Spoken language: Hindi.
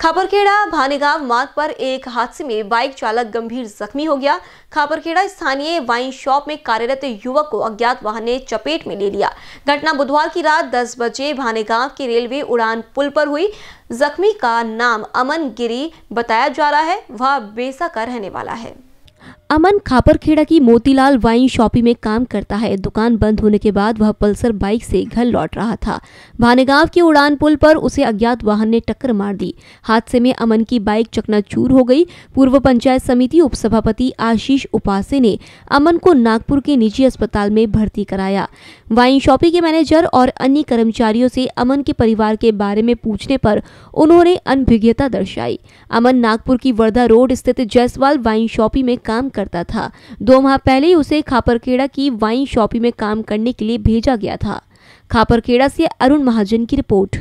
खापरखेड़ा भानेगांव मार्ग पर एक हादसे में बाइक चालक गंभीर जख्मी हो गया खापरखेड़ा स्थानीय वाइन शॉप में कार्यरत युवक को अज्ञात वाहन ने चपेट में ले लिया घटना बुधवार की रात 10 बजे भानेगांव के रेलवे उड़ान पुल पर हुई जख्मी का नाम अमन गिरी बताया जा रहा है वह बेसा का रहने वाला है अमन खापरखेड़ा की मोतीलाल वाइन शॉपी में काम करता है दुकान बंद होने के बाद वह पल्सर बाइक से घर लौट रहा था भानेगांव के उड़ान पुल पर उसे अज्ञात वाहन ने टक्कर मार दी हादसे में अमन की बाइक चकनाचूर हो गई पूर्व पंचायत समिति उपसभापति आशीष उपासे ने अमन को नागपुर के निजी अस्पताल में भर्ती कराया वाइन शॉपी के मैनेजर और अन्य कर्मचारियों से अमन के परिवार के बारे में पूछने पर उन्होंने अनभिज्ञता दर्शाई अमन नागपुर की वर्धा रोड स्थित जयसवाल वाइन शॉपी में काम करता था दो माह पहले ही उसे खापरखेड़ा की वाइन शॉपी में काम करने के लिए भेजा गया था खापरखेड़ा से अरुण महाजन की रिपोर्ट